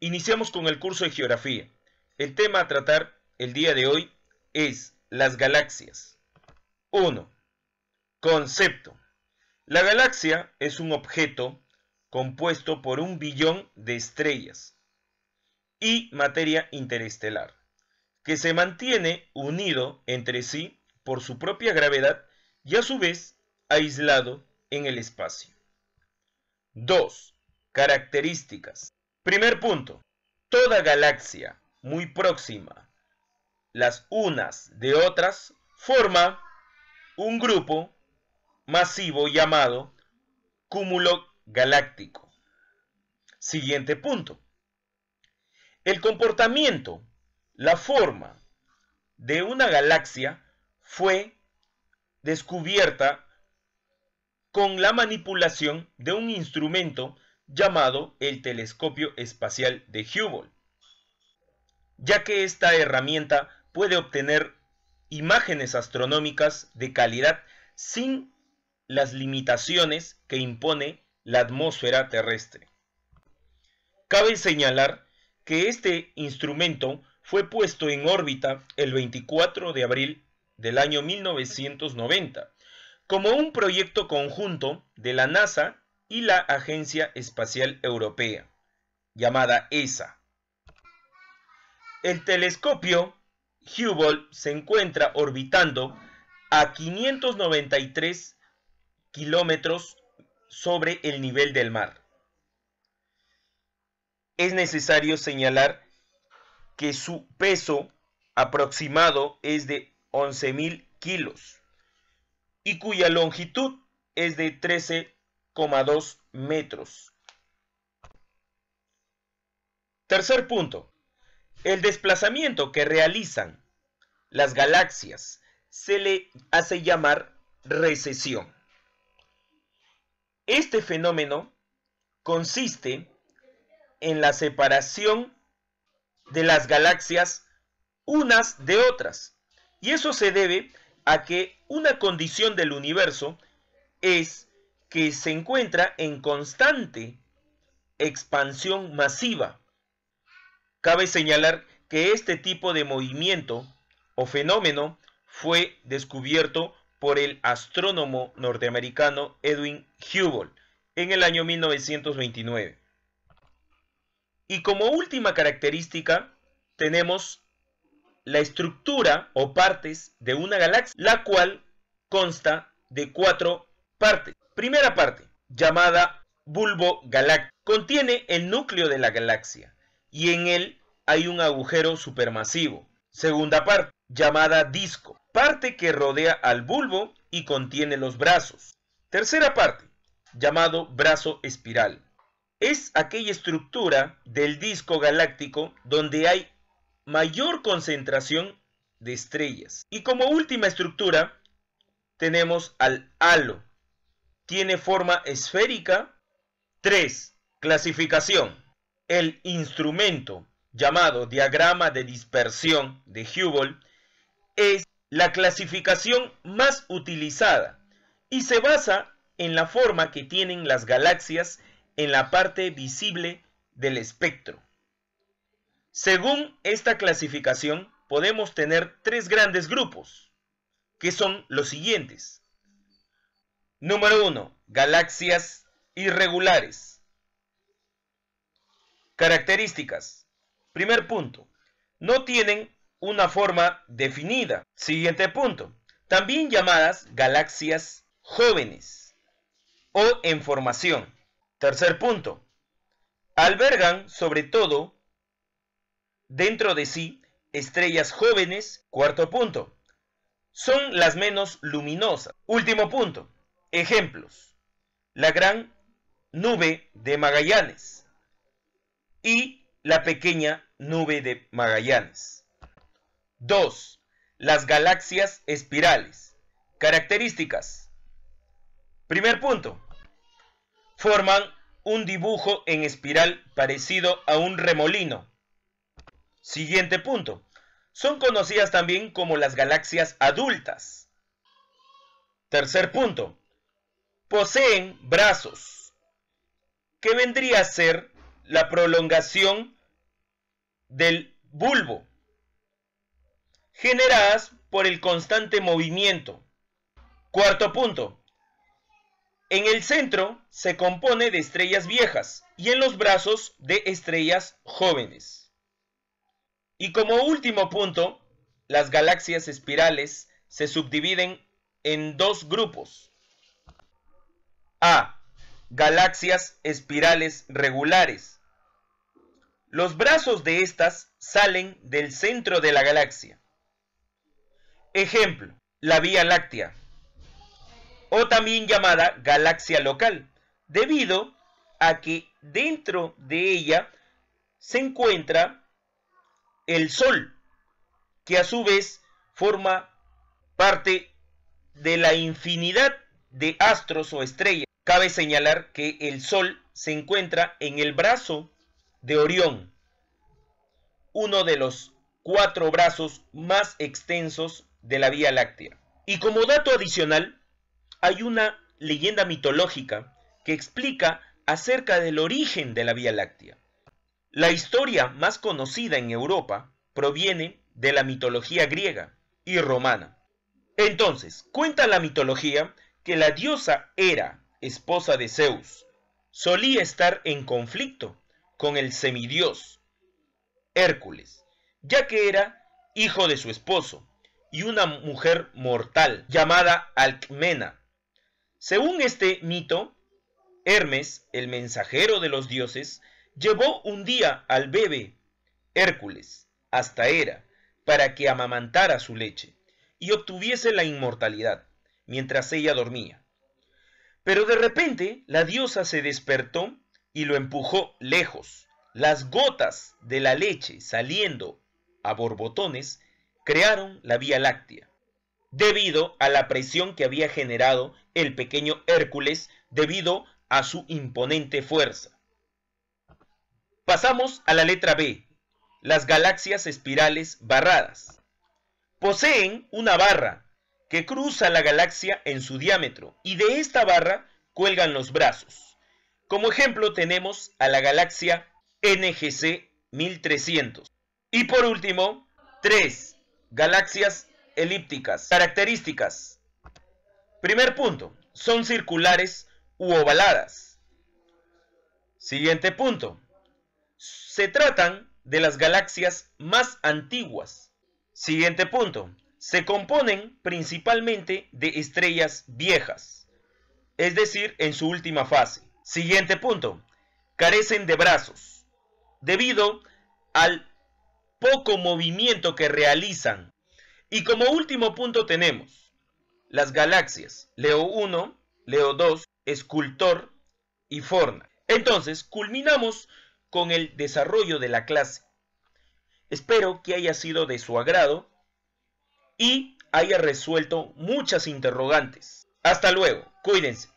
Iniciamos con el curso de geografía. El tema a tratar el día de hoy es las galaxias. 1. Concepto. La galaxia es un objeto compuesto por un billón de estrellas y materia interestelar, que se mantiene unido entre sí por su propia gravedad y a su vez aislado en el espacio. 2. Características. Primer punto. Toda galaxia muy próxima las unas de otras forma un grupo masivo llamado cúmulo galáctico. Siguiente punto. El comportamiento, la forma de una galaxia fue descubierta con la manipulación de un instrumento llamado el Telescopio Espacial de Hubble, ya que esta herramienta puede obtener imágenes astronómicas de calidad sin las limitaciones que impone la atmósfera terrestre. Cabe señalar que este instrumento fue puesto en órbita el 24 de abril del año 1990 como un proyecto conjunto de la NASA y la Agencia Espacial Europea, llamada ESA. El telescopio Hubble se encuentra orbitando a 593 kilómetros sobre el nivel del mar. Es necesario señalar que su peso aproximado es de 11.000 kilos y cuya longitud es de 13 2 metros. Tercer punto. El desplazamiento que realizan las galaxias se le hace llamar recesión. Este fenómeno consiste en la separación de las galaxias unas de otras. Y eso se debe a que una condición del universo es que se encuentra en constante expansión masiva. Cabe señalar que este tipo de movimiento o fenómeno fue descubierto por el astrónomo norteamericano Edwin Hubble en el año 1929. Y como última característica tenemos la estructura o partes de una galaxia, la cual consta de cuatro partes. Primera parte, llamada bulbo galáctico, contiene el núcleo de la galaxia y en él hay un agujero supermasivo. Segunda parte, llamada disco, parte que rodea al bulbo y contiene los brazos. Tercera parte, llamado brazo espiral. Es aquella estructura del disco galáctico donde hay mayor concentración de estrellas. Y como última estructura, tenemos al halo, tiene forma esférica. 3. Clasificación. El instrumento llamado diagrama de dispersión de Hubble es la clasificación más utilizada y se basa en la forma que tienen las galaxias en la parte visible del espectro. Según esta clasificación, podemos tener tres grandes grupos, que son los siguientes. Número 1. Galaxias irregulares. Características. Primer punto. No tienen una forma definida. Siguiente punto. También llamadas galaxias jóvenes o en formación. Tercer punto. Albergan sobre todo dentro de sí estrellas jóvenes. Cuarto punto. Son las menos luminosas. Último punto Ejemplos. La gran nube de Magallanes y la pequeña nube de Magallanes. 2. Las galaxias espirales. Características. Primer punto. Forman un dibujo en espiral parecido a un remolino. Siguiente punto. Son conocidas también como las galaxias adultas. Tercer punto poseen brazos, que vendría a ser la prolongación del bulbo, generadas por el constante movimiento. Cuarto punto. En el centro se compone de estrellas viejas y en los brazos de estrellas jóvenes. Y como último punto, las galaxias espirales se subdividen en dos grupos, a. Galaxias espirales regulares. Los brazos de estas salen del centro de la galaxia. Ejemplo, la Vía Láctea, o también llamada galaxia local, debido a que dentro de ella se encuentra el Sol, que a su vez forma parte de la infinidad de astros o estrellas cabe señalar que el Sol se encuentra en el brazo de Orión, uno de los cuatro brazos más extensos de la Vía Láctea. Y como dato adicional, hay una leyenda mitológica que explica acerca del origen de la Vía Láctea. La historia más conocida en Europa proviene de la mitología griega y romana. Entonces, cuenta la mitología que la diosa Era esposa de Zeus, solía estar en conflicto con el semidios Hércules, ya que era hijo de su esposo y una mujer mortal llamada Alcmena. Según este mito, Hermes, el mensajero de los dioses, llevó un día al bebé Hércules hasta Hera para que amamantara su leche y obtuviese la inmortalidad mientras ella dormía. Pero de repente la diosa se despertó y lo empujó lejos. Las gotas de la leche saliendo a borbotones crearon la Vía Láctea, debido a la presión que había generado el pequeño Hércules debido a su imponente fuerza. Pasamos a la letra B, las galaxias espirales barradas. Poseen una barra que cruza la galaxia en su diámetro y de esta barra cuelgan los brazos. Como ejemplo tenemos a la galaxia NGC 1300. Y por último, tres Galaxias elípticas. Características. Primer punto, son circulares u ovaladas. Siguiente punto, se tratan de las galaxias más antiguas. Siguiente punto, se componen principalmente de estrellas viejas, es decir, en su última fase. Siguiente punto, carecen de brazos, debido al poco movimiento que realizan. Y como último punto tenemos las galaxias Leo 1, Leo 2, Escultor y Forna. Entonces, culminamos con el desarrollo de la clase. Espero que haya sido de su agrado y haya resuelto muchas interrogantes. Hasta luego, cuídense.